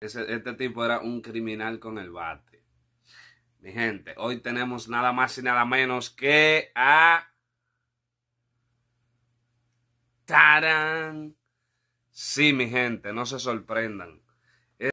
este tipo era un criminal con el bate. Mi gente, hoy tenemos nada más y nada menos que a... ¡Tarán! Sí, mi gente, no se sorprendan.